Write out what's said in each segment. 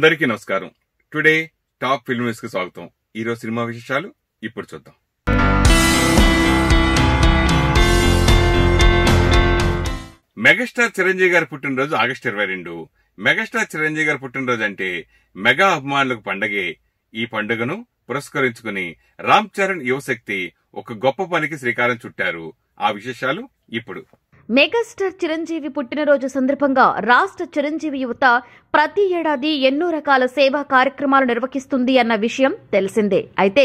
అందరికీ నమస్కారం today top film news కి స్వాగతం ఈరోజు సినిమా విశేషాలు ఇప్పుడు చూద్దాం మెగాస్టార్ చిరంజీవి గారి పుట్టినరోజు ఆగస్టు ఇరవై రెండు మెగాస్టార్ చిరంజీవి గారి పుట్టినరోజు అంటే మెగా అభిమానులకు పండగే ఈ పండుగను పురస్కరించుకుని రామ్ చరణ్ యువశక్తి ఒక గొప్ప పనికి శ్రీకారం చుట్టారు ఆ విశేషాలు ఇప్పుడు మెగాస్టార్ చిరంజీవి పుట్టినరోజు సందర్భంగా రాష్ట్ర చిరంజీవి యువత ప్రతి ఏడాది ఎన్నో రకాల సేవా కార్యక్రమాలు నిర్వహిస్తుంది అన్న విషయం తెలిసిందే అయితే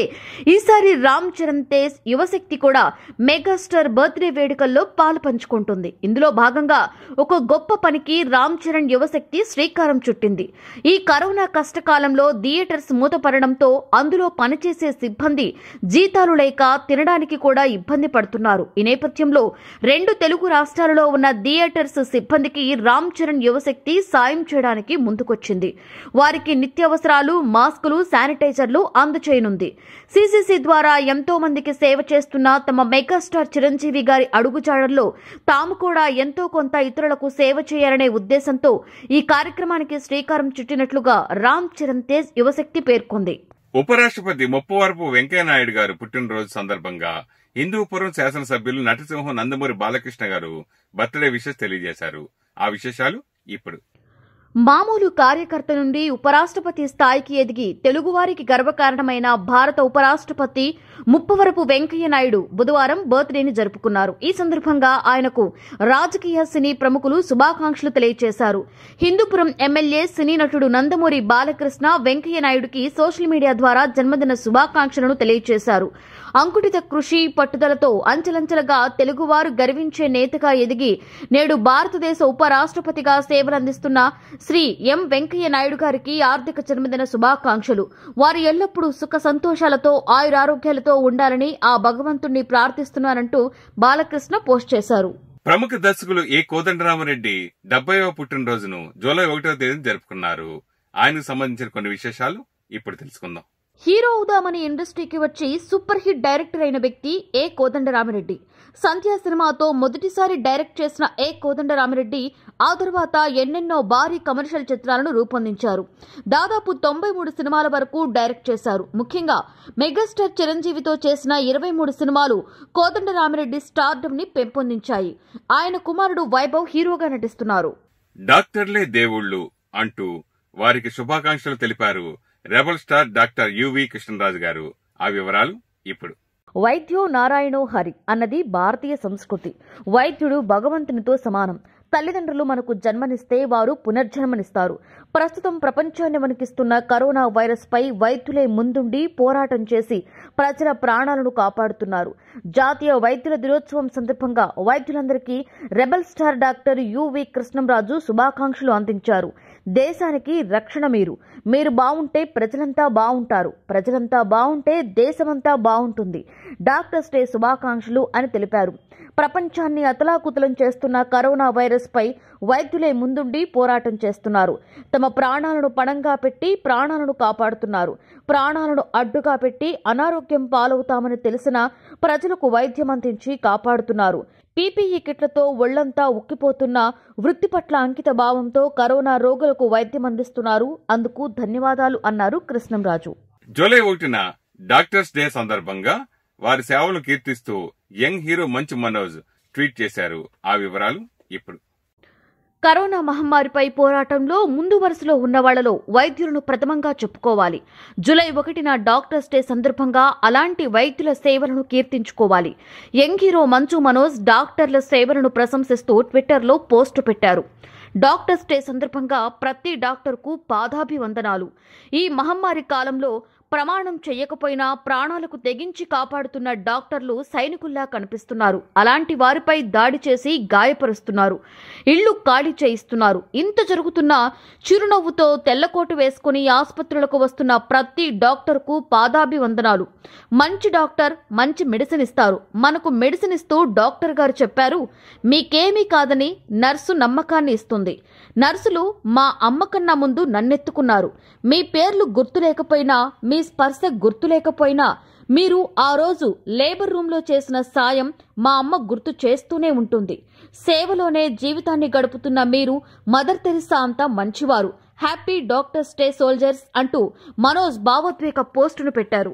ఈసారి రామ్ చరణ్ తేజ్ యువశక్తి కూడా మెగాస్టార్ బర్త్డే వేడుకల్లో పాలు పంచుకుంటుంది ఇందులో భాగంగా ఒక గొప్ప పనికి రామ్ చరణ్ యువశక్తి శ్రీకారం చుట్టింది ఈ కరోనా కష్టకాలంలో థియేటర్స్ మూతపడడంతో అందులో పనిచేసే సిబ్బంది జీతాలు లేక తినడానికి కూడా ఇబ్బంది పడుతున్నారు ఈ నేపథ్యంలో రెండు తెలుగు రాష్ట్రాలలో ఉన్న థియేటర్స్ సిబ్బందికి రామ్ చరణ్ యువశక్తి సాయం చేయడానికి ముందుకొచ్చింది వారికి నిత్యావసరాలు మాస్కులు శానిటైజర్లు అందచేయనుంది సీసీసీ ద్వారా ఎంతో మందికి సేవ చేస్తున్న తమ మెగాస్టార్ చిరంజీవి గారి అడుగుచాడల్లో తాము కూడా ఎంతో కొంత ఇతరులకు సేవ చేయాలనే ఉద్దేశంతో ఈ కార్యక్రమానికి శ్రీకారం చుట్టినట్లుగా రామ్ చరణ్ తేజ్ యువశక్తి పేర్కొంది ఉపరాష్ట్రపతి ముప్పవరపు వెంకయ్యనాయుడు గారు పుట్టినరోజు సందర్భంగా హిందూపురం శాసనసభ్యులు నటసింహం నందమూరి బాలకృష్ణ గారు బర్త్డే విషెస్ తెలియజేశారు ఆ విశేషాలు ఇప్పుడు మామూలు కార్యకర్త నుండి ఉపరాష్ట్రపతి స్థాయికి ఎదిగి తెలుగువారికి గర్వకారణమైన భారత ఉపరాష్ట్రపతి ముప్పవరపు వెంకయ్య నాయుడు బుధవారం బర్త్డేని జరుపుకున్నారు ఈ సందర్భంగా ఆయనకు రాజకీయ సినీ ప్రముఖులు శుభాకాంక్షలు తెలియజేశారు హిందూపురం ఎమ్మెల్యే సినీ నటుడు నందమూరి బాలకృష్ణ వెంకయ్య నాయుడుకి సోషల్ మీడియా ద్వారా జన్మదిన శుభాకాంక్షలను తెలియజేశారు అంకుటిత కృషి పట్టుదలతో అంచెలంచెలుగా తెలుగువారు గర్వించే నేతగా ఎదిగి నేడు భారతదేశ ఉపరాష్ట్రపతిగా సేవలందిస్తున్న శ్రీ ఎం వెంకయ్య నాయుడు గారికి ఆర్థిక జన్మదిన శుభాకాంక్షలు వారు ఎల్లప్పుడూ సుఖ సంతోషాలతో ఆయురారోగ్యాలతో ఉండాలని ఆ భగవంతుణ్ణి ప్రార్థిస్తున్నానంటూ బాలకృష్ణ పోస్ట్ చేశారు ప్రముఖ దర్శకులు ఏ కోదండరామరెడ్డి డెబ్బైవ పుట్టినరోజును జూలై ఒకటో తేదీ జరుపుకున్నారు ఆయనకు సంబంధించిన కొన్ని విశేషాలు ఇప్పుడు తెలుసుకుందాం హీరో అనే ఇండస్ట్రీకి వచ్చి సూపర్ హిట్ డైరెక్టర్ అయిన వ్యక్తి ఏ కోదండరామిరెడ్డి సంధ్యా సినిమాతో మొదటిసారి డైరెక్ట్ చేసిన ఏ కోదండరామిరెడ్డి ఆ తర్వాత ఎన్నెన్నో భారీ కమర్షియల్ చిత్రాలను రూపొందించారు దాదాపు తొంభై మూడు సినిమాల వరకు డైరెక్ట్ చేశారు ముఖ్యంగా మెగాస్టార్ చిరంజీవితో చేసిన ఇరవై మూడు సినిమాలు కోదండరామిరెడ్డి స్టార్డమ్ ని పెంపొందించాయి ఆయన కుమారుడు వైభవ్ హీరోగా నటిస్తున్నారు డాక్టర్లే దేవుళ్ళు అంటూ వారికి శుభాకాంక్షలు తెలిపారు rebel star doctor U V Krishnaraju గారు ఆ వివరాలు ఇప్పుడు వైద్యో నారాయణో హరి అన్నది భారతీయ సంస్కృతి వైద్యుడు భగవంతునితో సమానం తల్లిదండ్రులు మనకు జన్మనిస్తే వారు పునర్జన్మనిస్తారు ప్రస్తుతం ప్రపంచాన్ని వణికిస్తున్న కరోనా వైరస్పై వైద్యులే ముందుండి పోరాటం చేసి ప్రజల ప్రాణాలను కాపాడుతున్నారు జాతీయ వైద్యుల దినోత్సవం సందర్భంగా వైద్యులందరికీ rebel star doctor U V Krishnamraju శుభాకాంక్షలు అందించారు దేశానికి రక్షణ మీరు మీరు బాగుంటే ప్రజలంతా బాగుంటారు ప్రజలంతా బాగుంటే దేశమంతా బాగుంటుంది డాక్టర్స్ డే శుభాకాంక్షలు అని తెలిపారు ప్రపంచాన్ని అతలాకుతలం చేస్తున్న కరోనా వైరస్పై వైద్యులే ముందుండి పోరాటం చేస్తున్నారు తమ ప్రాణాలను పణంగా పెట్టి ప్రాణాలను కాపాడుతున్నారు ప్రాణాలను అడ్డుగా పెట్టి అనారోగ్యం పాలవుతామని తెలిసిన ప్రజలకు వైద్యం అందించి కాపాడుతున్నారు పీపీఈ కిట్లతో ఒళ్లంతా ఉక్కిపోతున్న వృత్తి పట్ల అంకిత భావంతో కరోనా రోగులకు వైద్యం అందిస్తున్నారు అందుకు ధన్యవాదాలు అన్నారు కృష్ణంరాజు జూలై ఒకటిన డాక్టర్స్ డే సందర్భంగా వారి సేవలు కీర్తిస్తూ యంగ్ హీరో మంచు మనోజ్ ట్వీట్ చేశారు ఆ వివరాలు ఇప్పుడు కరోనా మహమ్మారిపై పోరాటంలో ముందు వరుసలో ఉన్న వాళ్లలో వైద్యులను ప్రథమంగా చెప్పుకోవాలి జులై ఒకటిన డాక్టర్స్ డే సందర్భంగా అలాంటి వైద్యుల సేవలను కీర్తించుకోవాలి యంగ్ హీరో మంచు మనోజ్ డాక్టర్ల సేవలను ప్రశంసిస్తూ ట్విట్టర్లో పోస్టు పెట్టారు డాక్టర్స్ డే సందర్భంగా ప్రతి డాక్టర్కు పాదాభివందనాలు ఈ మహమ్మారి కాలంలో ప్రమాణం చేయకపోయినా ప్రాణాలకు తెగించి కాపాడుతున్న డాక్టర్లు సైనికుల్లా కనిపిస్తున్నారు అలాంటి వారిపై దాడి చేసి గాయపరుస్తున్నారు ఇళ్లు ఖాళీ చేయిస్తున్నారు ఇంత జరుగుతున్న చిరునవ్వుతో తెల్లకోటు వేసుకుని ఆసుపత్రులకు వస్తున్న ప్రతి డాక్టర్కు పాదాభివందనాలు మంచి డాక్టర్ మంచి మెడిసిన్ ఇస్తారు మనకు మెడిసిన్ ఇస్తూ డాక్టర్ గారు చెప్పారు మీకేమీ కాదని నర్సు నమ్మకాన్ని ఇస్తుంది నర్సులు మా అమ్మకన్నా ముందు నన్నెత్తుకున్నారు మీ పేర్లు గుర్తులేకపోయినా మీ మీ స్పర్శ గుర్తులేకపోయినా మీరు ఆ రోజు లేబర్ రూంలో చేసిన సాయం మా అమ్మ గుర్తు చేస్తూనే ఉంటుంది సేవలోనే జీవితాన్ని గడుపుతున్న మీరు మదర్ తెరిసా అంతా మంచివారు హ్యాపీ డాక్టర్స్ డే సోల్జర్స్ అంటూ మనోజ్ భావోద్వేగ పోస్టును పెట్టారు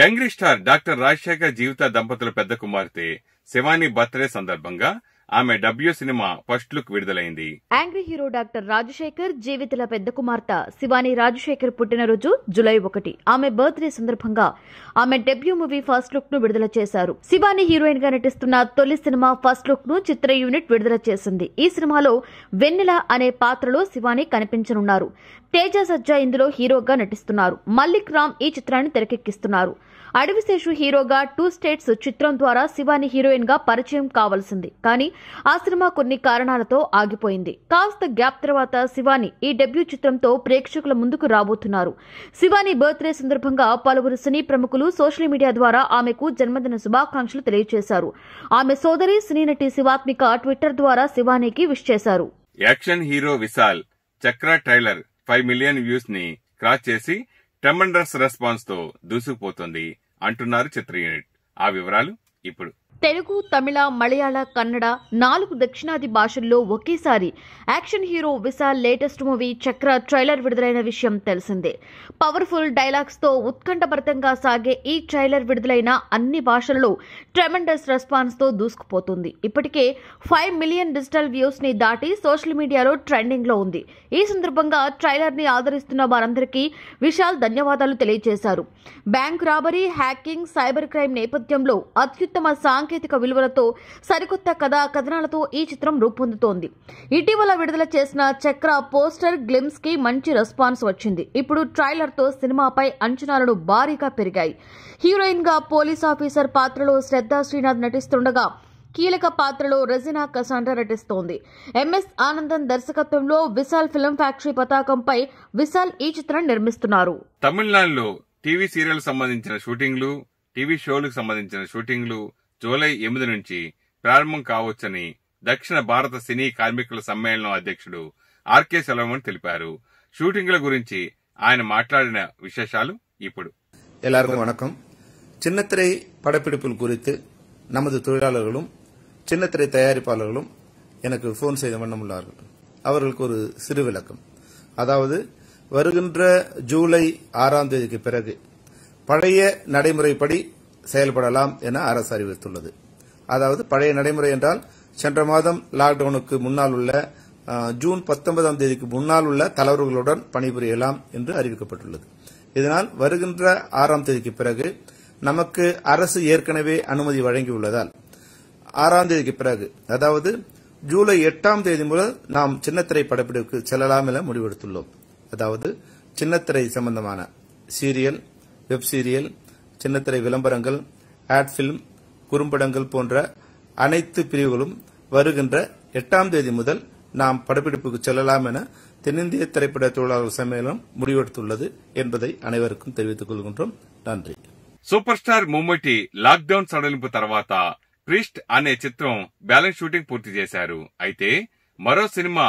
young star doctor Rajasekhar Jeevitha దంపతుల పెద్ద కుమార్తె శివాని బర్త్డే సందర్భంగా ఆమె డబ్ల్యూ సినిమా ఫస్ట్ లుక్ విడుదలైంది యాంగ్రీ హీరో డాక్టర్ రాజశేఖర్ జీవితల పెద్ద కుమార్తె శివాని రాజశేఖర్ పుట్టినరోజు జులై ఒకటి ఆమె బర్త్డే సందర్భంగా ఆమె డెబ్యూ మూవీ ఫస్ట్ లుక్ ను విడుదల చేశారు శివాని హీరోయిన్ గా నటిస్తున్న తొలి సినిమా ఫస్ట్ లుక్ ను చిత్ర యూనిట్ విడుదల చేసింది ఈ సినిమాలో వెన్నెల అనే పాత్రలో శివాని కనిపించనున్నారు తేజ సజ్జా ఇందులో హీరోగా నటిస్తున్నారు మల్లిక్ రామ్ ఈ చిత్రాన్ని తెరకెక్కిస్తున్నారు అడవిశేషు హీరోగా టూ స్టేట్స్ చిత్రం ద్వారా శివాని హీరోయిన్ గా పరిచయం కావాల్సింది కానీ ఆ సినిమా కొన్ని కారణాలతో ఆగిపోయింది కాస్త గ్యాప్ తర్వాత శివాని ఈ డెబ్యూ చిత్రంతో ప్రేక్షకుల ముందుకు రాబోతున్నారు శివాని బర్త్డే సందర్భంగా పలువురు సినీ ప్రముఖులు సోషల్ మీడియా ద్వారా ఆమెకు జన్మదిన శుభాకాంక్షలు తెలియజేశారు ఆమె సోదరి సినీ నటి శివాత్మిక ట్విట్టర్ ద్వారా శివానికి విష్ చేశారు action hero Vishal Chakra trailer five million views ని క్రాస్ చేసి ట్రెమండర్స్ రెస్పాన్స్ తో దూసుకుపోతుంది అంటున్నారు చిత్ర యూనిట్ ఆ వివరాలు ఇప్పుడు తెలుగు తమిళ మలయాళ కన్నడ నాలుగు దక్షిణాది భాషల్లో ఒకేసారి action hero Vishal latest movie Chakra trailer విడుదలైన విషయం తెలిసిందే పవర్ఫుల్ డైలాగ్స్తో ఉత్కంఠభరితంగా సాగే ఈ ట్రైలర్ విడుదలైన అన్ని భాషల్లో రెస్పాన్స్ రెస్పాన్స్తో దూసుకుపోతుంది ఇప్పటికే ఫైవ్ మిలియన్ డిజిటల్ వ్యూస్ని దాటి సోషల్ మీడియాలో ట్రెండింగ్లో ఉంది ఈ సందర్భంగా ట్రైలర్ని ఆదరిస్తున్న వారందరికీ విశాల్ ధన్యవాదాలు తెలియజేశారు bank robbery hacking cyber crime నేపథ్యంలో అత్యుత్తమ సాంగ్ సాంకేతిక విలువలతో సరికొత్త కథా కథనాలతో ఈ చిత్రం రూపొందుతోంది ఇటీవల విడుదల చేసిన చక్ర పోస్టర్ గ్లిమ్స్ కి మంచి రెస్పాన్స్ వచ్చింది ఇప్పుడు ట్రైలర్ తో సినిమాపై అంచనాలను భారీగా పెరిగాయి హీరోయిన్ గా పోలీస్ ఆఫీసర్ పాత్రలో శ్రద్దా శ్రీనాథ్ నటిస్తుండగా కీలక పాత్రలో రజినా కసాండ్రా నటిస్తోంది ఎంఎస్ ఆనందన్ దర్శకత్వంలో విశాల్ ఫిల్మ్ ఫ్యాక్టరీ పతాకంపై విశాల్ ఈ చిత్రం నిర్మిస్తున్నారు తమిళనాడులో టీవీ సీరియల్ సంబంధించిన షూటింగ్లు టీవీ షోలకు సంబంధించిన షూటింగ్లు జూలై ఎనిమిది నుంచి ప్రారంభం కావచ్చని దక్షిణ భారత సినీ కార్మికుల సమ్మేళనం అధ్యక్షుడు ఆర్కే సెలవమని తెలిపారు షూటింగ్ల గురించి ఆయన మాట్లాడిన విశేషాలు ఇప్పుడు எல்லாருக்கும் வணக்கம் சின்னத்திரை படப்பிடிப்பில் குறித்து நமது தொழிலாளர்களும் சின்னத்திரை தயாரிப்பாளர்களும் எனக்கு போன் செய்த வண்ணம் உள்ளார்கள் அவர்களுக்கு ஒரு சிறு விளக்கம் அதாவது வருகின்ற ஜூலை ஆறாம் தேதிக்கு பிறகு பழைய நடைமுறைப்படி செயல்படலாம் என அரசு அறிவித்துள்ளது அதாவது பழைய நடைமுறை என்றால் சென்ற மாதம் லாக்டவுனுக்கு முன்னால் உள்ள ஜூன் பத்தொன்பதாம் தேதிக்கு முன்னால் உள்ள தலைவர்களுடன் பணிபுரியலாம் என்று அறிவிக்கப்பட்டுள்ளது இதனால் வருகின்ற ஆறாம் தேதிக்கு பிறகு நமக்கு அரசு ஏற்கனவே அனுமதி வழங்கியுள்ளதால் ஆறாம் தேதிக்கு பிறகு அதாவது ஜூலை எட்டாம் தேதி முதல் நாம் சின்னத்திரை படப்பிடிப்புக்கு செல்லலாம் என முடிவெடுத்துள்ளோம் அதாவது சின்னத்திரை சம்பந்தமான சீரியல் வெப் சீரியல் சின்னத்திரை விளம்பரங்கள் ஆட் பிலிம் குறும்படங்கள் போன்ற அனைத்து பிரிவுகளும் வருகின்ற எட்டாம் தேதி முதல் நாம் படப்பிடிப்புக்கு செல்லலாம் என தென்னிந்திய திரைப்பட தொழிலாளர் சம்மேளனம் முடிவெடுத்துள்ளது என்பதை அனைவருக்கும் தெரிவித்துக் நன்றி super star star Mammootty lockdown சடலிம்பு తర్వాత క్రిస్ట్ అనే చిత్రం బ్యాలెన్స్ ஷூட்டிங் பூர்த்தி చేశారు అయితే మరో సినిమా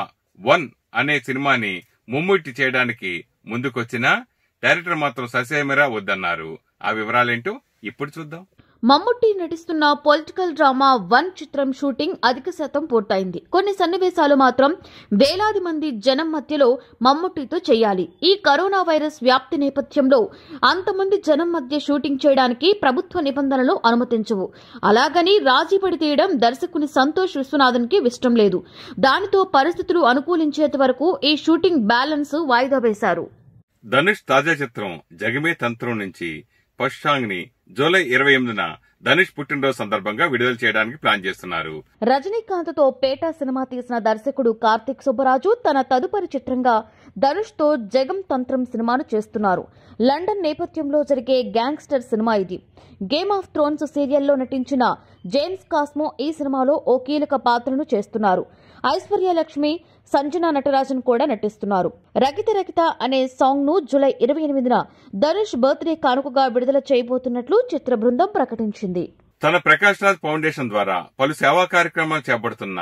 వన్ అనే సినిమాని ముమ్ముటి చేయడానికి ముందుకొచ్చినా డైరెక్టర్ మాత్రం ససేమిరా వద్దన్నారు ఆ వివరాలేంటో ఇప్పుడు చూద్దాం మమ్ముట్టి నటిస్తున్న పొలిటికల్ డ్రామా వన్ చిత్రం షూటింగ్ అధిక శాతం పూర్తయింది కొన్ని సన్నివేశాలు మాత్రం వేలాది మంది జనం మధ్యలో మమ్ముట్టితో చేయాలి ఈ కరోనా వైరస్ వ్యాప్తి నేపథ్యంలో అంతమంది జనం మధ్య షూటింగ్ చేయడానికి ప్రభుత్వ నిబంధనలు అనుమతించవు అలాగని రాజీ పడి తీయడం దర్శకుని సంతోష్ విశ్వనాథన్ కి ఇష్టం లేదు దానితో పరిస్థితులు అనుకూలించేంత వరకు ఈ షూటింగ్ బ్యాలెన్స్ వాయిదా వేశారు ధనుష్ తాజా చిత్రం జగమే తంత్రం నుంచి ఫస్ట్ ని జూలై ఇరవై ఎనిమిదిన ధనుష్ పుట్టినరోజు సందర్భంగా విడుదల చేయడానికి ప్లాన్ చేస్తున్నారు రజనీకాంత్ తో పేట సినిమా తీసిన దర్శకుడు కార్తిక్ సుబ్బరాజు తన తదుపరి చిత్రంగా ధనుష్ తో జగం తంత్రం సినిమాను చేస్తున్నారు లండన్ నేపథ్యంలో జరిగే గ్యాంగ్స్టర్ సినిమా ఇది గేమ్ ఆఫ్ థ్రోన్స్ సీరియల్లో నటించిన జేమ్స్ కాస్మో ఈ సినిమాలో ఓ కీలక పాత్రను చేస్తున్నారు ఐశ్వర్యలక్ష్మి సంజన నటరాజన్ కూడా నటిస్తున్నారు రకిత రకిత అనే సాంగ్ ను జూలై ఇరవై ఎనిమిదిన ధనుష్ బర్త్డే కానుకగా విడుదల చేయబోతున్నట్లు చిత్ర బృందం ప్రకటించింది తన ప్రకాష్ రాజ్ ఫౌండేషన్ ద్వారా పలు సేవా కార్యక్రమాలు చేపడుతున్న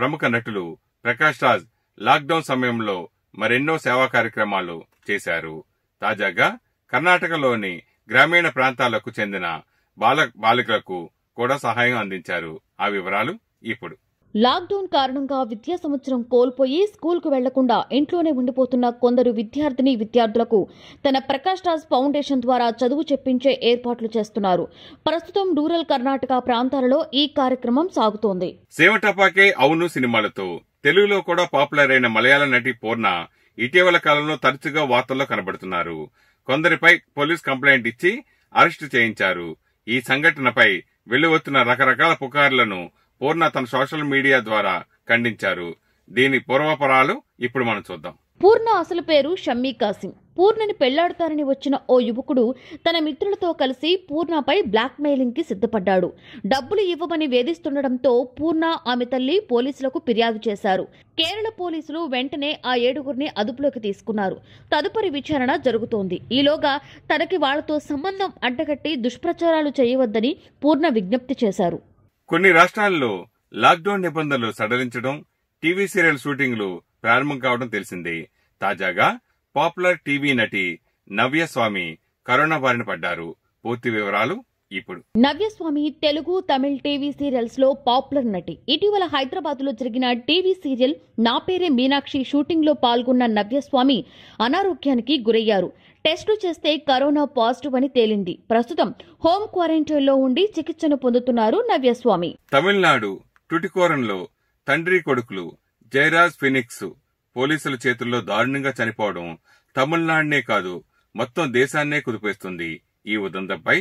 ప్రముఖ నటులు ప్రకాష్ రాజ్ లాక్డౌన్ సమయంలో మరెన్నో సేవా కార్యక్రమాలు చేశారు తాజాగా కర్ణాటకలోని గ్రామీణ ప్రాంతాలకు చెందిన బాల బాలికలకు కూడా సహాయం అందించారు ఆ వివరాలు ఇప్పుడు లాక్డౌన్ కారణంగా విద్యా సంవత్సరం కోల్పోయి స్కూల్కు వెళ్లకుండా ఇంట్లోనే ఉండిపోతున్న కొందరు విద్యార్థిని విద్యార్థులకు తన ప్రకాష్ రాజ్ ఫౌండేషన్ ద్వారా చదువు చెప్పించే ఏర్పాట్లు చేస్తున్నారు ప్రస్తుతం రూరల్ కర్ణాటక ప్రాంతాలలో ఈ కార్యక్రమం సాగుతోంది సేవటపాకే అవును సినిమాలతో తెలుగులో కూడా పాపులర్ అయిన మలయాళ నటి పూర్ణ ఇటీవల కాలంలో తరచుగా వార్తల్లో కనబడుతున్నారు కొందరిపై పోలీస్ కంప్లైంట్ ఇచ్చి అరెస్టు చేయించారు ఈ సంఘటనపై వెలువత్తున్న రకరకాల పుకార్లను పూర్ణ తన సోషల్ మీడియా ద్వారా ఖండించారు దీని పూర్వపరాలు ఇప్పుడు మనం చూద్దాం పూర్ణ అసలు పేరు షమ్మీ కాసిం పూర్ణని పెళ్లాడతానని వచ్చిన ఓ యువకుడు తన మిత్రులతో కలిసి పూర్ణపై కి సిద్ధపడ్డాడు డబ్బులు ఇవ్వమని వేధిస్తుండటంతో పూర్ణ ఆమె తల్లి పోలీసులకు ఫిర్యాదు చేశారు కేరళ పోలీసులు వెంటనే ఆ ఏడుగురిని అదుపులోకి తీసుకున్నారు తదుపరి విచారణ జరుగుతోంది ఈలోగా తనకి వాళ్లతో సంబంధం అడ్డగట్టి దుష్ప్రచారాలు చేయవద్దని పూర్ణ విజ్ఞప్తి చేశారు కొన్ని రాష్ట్రాల్లో లాక్డౌన్ నిబంధనలు సడలించడం టీవీ సీరియల్ షూటింగ్లు ప్రారంభం కావడం తెలిసిందే తాజాగా పాపులర్ టీవీ నటి నవ్య స్వామి కరోనా బారిన పడ్డారు పూర్తి వివరాలు ఇప్పుడు నవ్యస్వామి తెలుగు తమిళ్ టీవీ సీరియల్స్ లో పాపులర్ నటి ఇటీవల హైదరాబాద్ లో జరిగిన టీవీ సీరియల్ నా పేరే మీనాక్షి షూటింగ్ లో పాల్గొన్న నవ్యస్వామి అనారోగ్యానికి గురయ్యారు టెస్టు చేస్తే కరోనా పాజిటివ్ అని తేలింది ప్రస్తుతం హోమ్ క్వారంటైన్ లో ఉండి చికిత్సను పొందుతున్నారు నవ్యస్వామి తమిళనాడు టుటికోరంలో తండ్రి కొడుకులు జయరాజ్ ఫినిక్స్ పోలీసుల చేతుల్లో దారుణంగా చనిపోవడం తమిళనాడునే కాదు మొత్తం దేశాన్నే కుదిపేస్తుంది ఈ ఉదంతంపై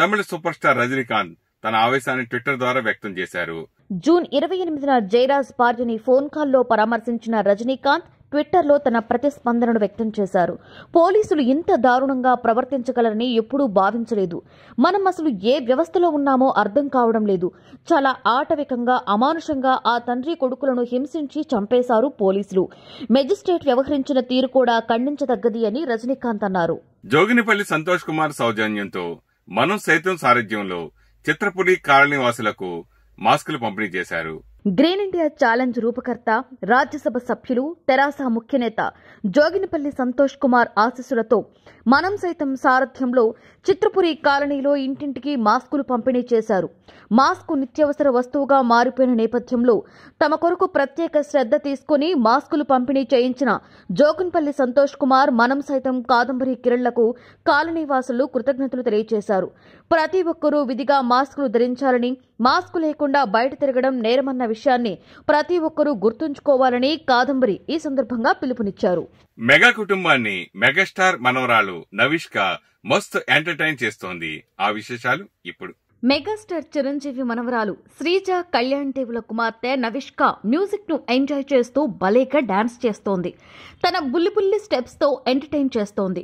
తమిళ సూపర్ స్టార్ రజనీకాంత్ తన ఆవేశాన్ని ట్విట్టర్ ద్వారా వ్యక్తం చేశారు జూన్ ఇరవై ఎనిమిదిన జయరాజ్ పార్టీని ఫోన్ కాల్లో పరామర్శించిన రజనీకాంత్ ట్విట్టర్లో తన ప్రతిస్పందనను వ్యక్తం చేశారు పోలీసులు ఇంత దారుణంగా ప్రవర్తించగలరని ఎప్పుడూ భావించలేదు మనం అసలు ఏ వ్యవస్థలో ఉన్నామో అర్థం కావడం లేదు చాలా ఆటవికంగా అమానుషంగా ఆ తండ్రి కొడుకులను హింసించి చంపేశారు పోలీసులు మెజిస్ట్రేట్ వ్యవహరించిన తీరు కూడా ఖండించదగ్గది అని రజనీకాంత్ అన్నారు జోగినిపల్లి సంతోష్ కుమార్ సౌజన్యంతో మనం సైతం సారథ్యంలో చిత్రపురి కాలనీ వాసులకు మాస్కులు పంపిణీ చేశారు గ్రీన్ ఇండియా ఛాలెంజ్ రూపకర్త రాజ్యసభ సభ్యులు తెరాస ముఖ్యనేత జోగినిపల్లి సంతోష్ కుమార్ ఆశీస్సులతో మనం సైతం సారథ్యంలో చిత్రపురి కాలనీలో ఇంటింటికి మాస్కులు పంపిణీ చేశారు మాస్కు నిత్యావసర వస్తువుగా మారిపోయిన నేపథ్యంలో తమ కొరకు ప్రత్యేక శ్రద్ధ తీసుకుని మాస్కులు పంపిణీ చేయించిన జోగినిపల్లి సంతోష్ కుమార్ మనం సైతం కాదంబరి కిరణ్లకు కాలనీవాసులు కృతజ్ఞతలు తెలియజేశారు ప్రతి ఒక్కరూ విధిగా మాస్కులు ధరించాలని మాస్కు లేకుండా బయట తిరగడం నేరమన్న విషయాన్ని ప్రతి ఒక్కరూ గుర్తుంచుకోవాలని కాదంబరి ఈ సందర్భంగా పిలుపునిచ్చారు మెగా కుటుంబాన్ని మెగాస్టార్ మనవరాలు నవిష్క మస్త్ ఎంటర్టైన్ చేస్తోంది ఆ విశేషాలు ఇప్పుడు మెగాస్టార్ చిరంజీవి మనవరాలు శ్రీజ కళ్యాణ్ దేవుల కుమార్తె నవిష్క మ్యూజిక్ను ఎంజాయ్ చేస్తూ భలేగా డ్యాన్స్ చేస్తోంది తన బుల్లిబుల్లి స్టెప్స్తో ఎంటర్టైన్ చేస్తోంది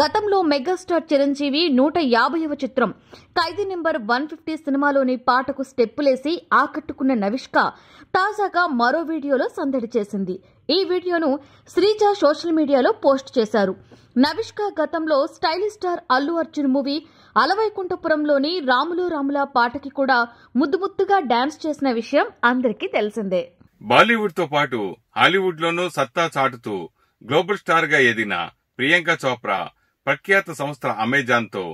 గతంలో మెగాస్టార్ చిరంజీవి నూట యాభైవ చిత్రం ఖైదీ నెంబర్ వన్ ఫిఫ్టీ సినిమాలోని పాటకు స్టెప్పులేసి ఆకట్టుకున్న నవిష్క తాజాగా మరో వీడియోలో సందడి చేసింది ఈ వీడియోను శ్రీజ సోషల్ మీడియాలో పోస్ట్ చేశారు నవిష్క గతంలో stylish star Allu Arjun movie అలవైకుంఠపురంలోని రాములు రాముల పాటకి కూడా ముద్దు ముద్దుగా డాన్స్ చేసిన విషయం అందరికీ తెలిసిందే బాలీవుడ్ తో పాటు హాలీవుడ్ లోనూ సత్తా చాటుతూ గ్లోబల్ స్టార్ గా ఎదిగిన ప్రియాంక చోప్రా ప్రఖ్యాత సంస్థ అమెజాన్ తో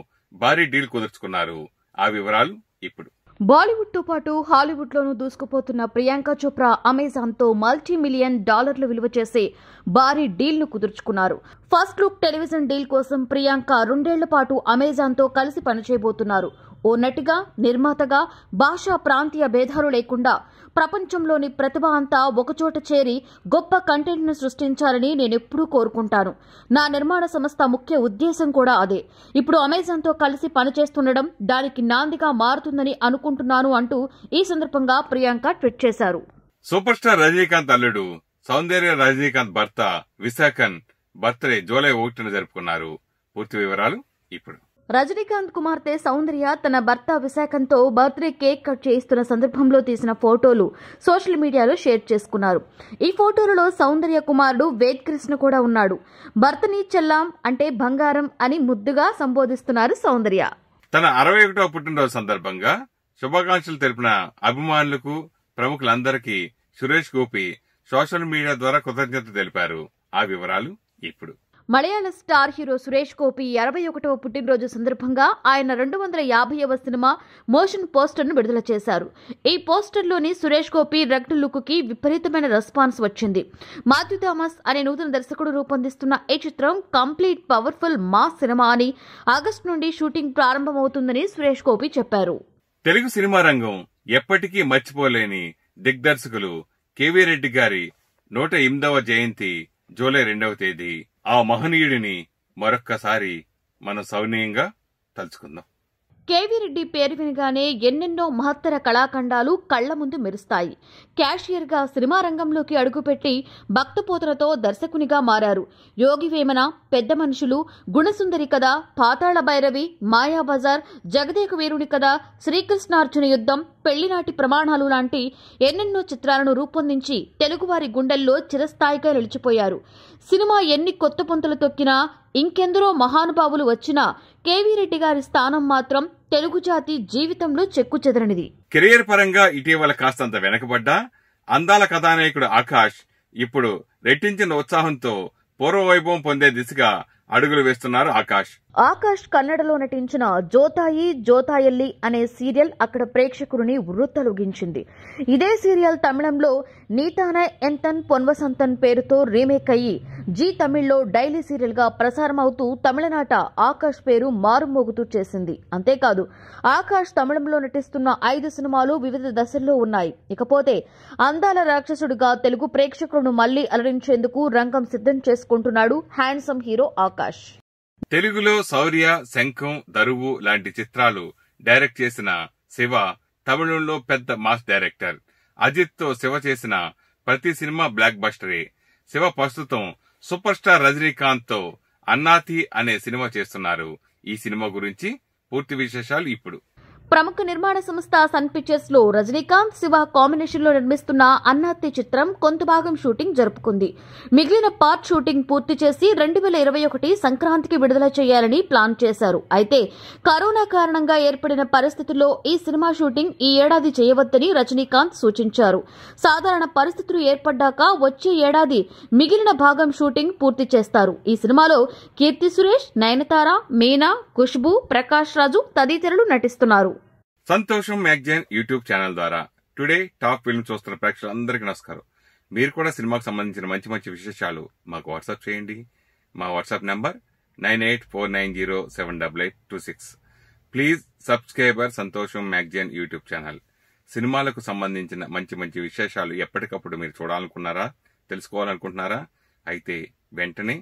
భారీ డీల్ కుదుర్చుకున్నారు ఆ వివరాలు ఇప్పుడు బాలీవుడ్తో పాటు హాలీవుడ్లోనూ దూసుకుపోతున్న ప్రియాంక చోప్రా అమెజాన్తో మల్టీ మిలియన్ డాలర్లు విలువ చేసే భారీ డీల్ను కుదుర్చుకున్నారు ఫస్ట్ లుక్ టెలివిజన్ డీల్ కోసం ప్రియాంక రెండేళ్ల పాటు అమెజాన్తో కలిసి పనిచేయబోతున్నారు ఓ నటిగా నిర్మాతగా భాషా ప్రాంతీయ భేదాలు లేకుండా ప్రపంచంలోని ప్రతిభ అంతా ఒకచోట చేరి గొప్ప కంటెంట్ను సృష్టించాలని నేనెప్పుడూ కోరుకుంటాను నా నిర్మాణ సంస్థ ముఖ్య ఉద్దేశం కూడా అదే ఇప్పుడు అమెజాన్తో కలిసి పనిచేస్తుండడం దానికి నాందిగా మారుతుందని అనుకుంటున్నాను అంటూ ఈ సందర్భంగా ప్రియాంక ట్వీట్ చేశారు సూపర్ స్టార్ రజనీకాంత్ అల్లుడు సౌందర్య రజనీకాంత్ భర్త విశాఖన్ బర్త్డే జూలై ఒకటిన జరుపుకున్నారు పూర్తి వివరాలు ఇప్పుడు రజనీకాంత్ కుమార్తె సౌందర్య తన భర్త విశాఖంతో బర్త్డే కేక్ కట్ చేయిస్తున్న సందర్భంలో తీసిన ఫోటోలు సోషల్ మీడియాలో షేర్ చేసుకున్నారు ఈ ఫోటోలలో సౌందర్య కుమారుడు వేద్ కృష్ణ కూడా ఉన్నాడు భర్తని చెల్లాం అంటే బంగారం అని ముద్దుగా సంబోధిస్తున్నారు సౌందర్య తన అరవై ఒకటో పుట్టినరోజు సందర్భంగా శుభాకాంక్షలు తెలిపిన అభిమానులకు ప్రముఖులందరికీ సురేష్ గోపి సోషల్ మీడియా ద్వారా కృతజ్ఞత తెలిపారు ఆ వివరాలు ఇప్పుడు మలయాళ స్టార్ హీరో సురేష్ గోపి అరవై ఒకటవ పుట్టినరోజు సందర్భంగా ఆయన రెండు వందల యాభైవ సినిమా మోషన్ పోస్టర్ను విడుదల చేశారు ఈ పోస్టర్లోని సురేష్ గోపి రగ్డ్ లుక్కి విపరీతమైన రెస్పాన్స్ వచ్చింది మాథ్యూ థామస్ అనే నూతన దర్శకుడు రూపొందిస్తున్న ఈ చిత్రం కంప్లీట్ పవర్ఫుల్ మా సినిమా అని ఆగస్టు నుండి షూటింగ్ ప్రారంభమవుతుందని సురేష్ గోపి చెప్పారు తెలుగు సినిమా రంగం ఎప్పటికీ మర్చిపోలేని దిగ్దర్శకులు కేవీ రెడ్డి గారి నూట ఎనిమిదవ జయంతి జూలై రెండవ తేదీ ఆ మహనీయుడిని మరొక్కసారి మనం సౌనీయంగా తలుచుకుందాం కేవీరెడ్డి పేరు వినగానే ఎన్నెన్నో మహత్తర కళాఖండాలు కళ్ల ముందు మెరుస్తాయి క్యాషియర్గా సినిమా రంగంలోకి అడుగుపెట్టి భక్తపోతలతో దర్శకునిగా మారారు యోగివేమన పెద్ద మనుషులు గుణసుందరి కథ పాతాళ భైరవి మాయాబజార్ జగదేక వీరుని కథ శ్రీకృష్ణార్జున యుద్ధం పెళ్లినాటి ప్రమాణాలు లాంటి ఎన్నెన్నో చిత్రాలను రూపొందించి తెలుగువారి గుండెల్లో చిరస్థాయిగా నిలిచిపోయారు సినిమా ఎన్ని కొత్త పొంతలు తొక్కినా ఇంకెందరో మహానుభావులు వచ్చినా కేవీరెడ్డి గారి స్థానం మాత్రం తెలుగు జాతి జీవితంలో చెక్కు చెదరనిది కెరియర్ పరంగా ఇటీవల కాస్తంత వెనకబడ్డా అందాల కథానాయకుడు ఆకాష్ ఇప్పుడు రెట్టించిన ఉత్సాహంతో పూర్వవైభవం పొందే దిశగా అడుగులు వేస్తున్నారు ఆకాష్ ఆకాష్ కన్నడలో నటించిన జోతాయి జోతాయల్లి అనే సీరియల్ అక్కడ ప్రేక్షకుడిని వృత్తలుగించింది ఇదే సీరియల్ తమిళంలో నీతాన ఎంతన్ పొన్వసంతన్ పేరుతో రీమేక్ అయ్యి జీ తమిళ్లో డైలీ సీరియల్ ప్రసారం ప్రసారమవుతూ తమిళనాట ఆకాష్ పేరు మారుమోగుతూ చేసింది అంతేకాదు ఆకాష్ తమిళంలో నటిస్తున్న ఐదు సినిమాలు వివిధ దశల్లో ఉన్నాయి ఇకపోతే అందాల రాక్షసుడిగా తెలుగు ప్రేక్షకులను మళ్లీ అలరించేందుకు రంగం సిద్ధం చేసుకుంటున్నాడు హ్యాండ్సమ్ హీరో ఆకాష్ ఆకాష్ తెలుగులో శౌర్య శంఖం దరువు లాంటి చిత్రాలు డైరెక్ట్ చేసిన శివ తమిళంలో పెద్ద మాస్ డైరెక్టర్ అజిత్ తో శివ చేసిన ప్రతి సినిమా బ్లాక్ బస్టరే శివ ప్రస్తుతం సూపర్ స్టార్ రజనీకాంత్ తో అన్నాతి అనే సినిమా చేస్తున్నారు ఈ సినిమా గురించి పూర్తి విశేషాలు ఇప్పుడు ప్రముఖ నిర్మాణ సంస్థ సన్ పిక్చర్స్ లో రజనీకాంత్ శివ కాంబినేషన్ లో నిర్మిస్తున్న అన్నాత్తి చిత్రం కొంత భాగం షూటింగ్ జరుపుకుంది మిగిలిన పార్ట్ షూటింగ్ పూర్తి చేసి రెండు వేల ఇరవై ఒకటి సంక్రాంతికి విడుదల చేయాలని ప్లాన్ చేశారు అయితే కరోనా కారణంగా ఏర్పడిన పరిస్థితుల్లో ఈ సినిమా షూటింగ్ ఈ ఏడాది చేయవద్దని రజనీకాంత్ సూచించారు సాధారణ పరిస్థితులు ఏర్పడ్డాక వచ్చే ఏడాది మిగిలిన భాగం షూటింగ్ పూర్తి చేస్తారు ఈ సినిమాలో కీర్తి సురేష్ నయనతార మీనా ఖుష్బు ప్రకాష్ రాజు తదితరులు నటిస్తున్నారు సంతోషం మ్యాగజైన్ యూట్యూబ్ ఛానల్ ద్వారా టుడే టాప్ ఫిల్మ్ చూస్తున్న ప్రేక్షకులందరికీ నమస్కారం మీరు కూడా సినిమాకు సంబంధించిన మంచి మంచి విశేషాలు మాకు వాట్సాప్ చేయండి మా WhatsApp number nine eight four nine zero seven double eight two six please subscriber Santosham magazine YouTube channel సినిమాలకు సంబంధించిన మంచి మంచి విశేషాలు ఎప్పటికప్పుడు మీరు చూడాలనుకున్నారా తెలుసుకోవాలనుకుంటున్నారా అయితే వెంటనే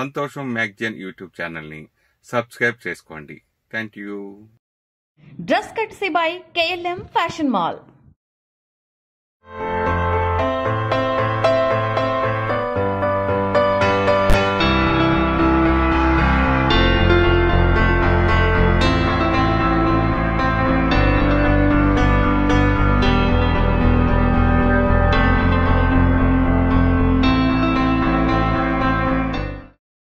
సంతోషం మ్యాగజైన్ యూట్యూబ్ ఛానల్ని సబ్స్క్రైబ్ చేసుకోండి thank you Dress cut by KLM Fashion Mall.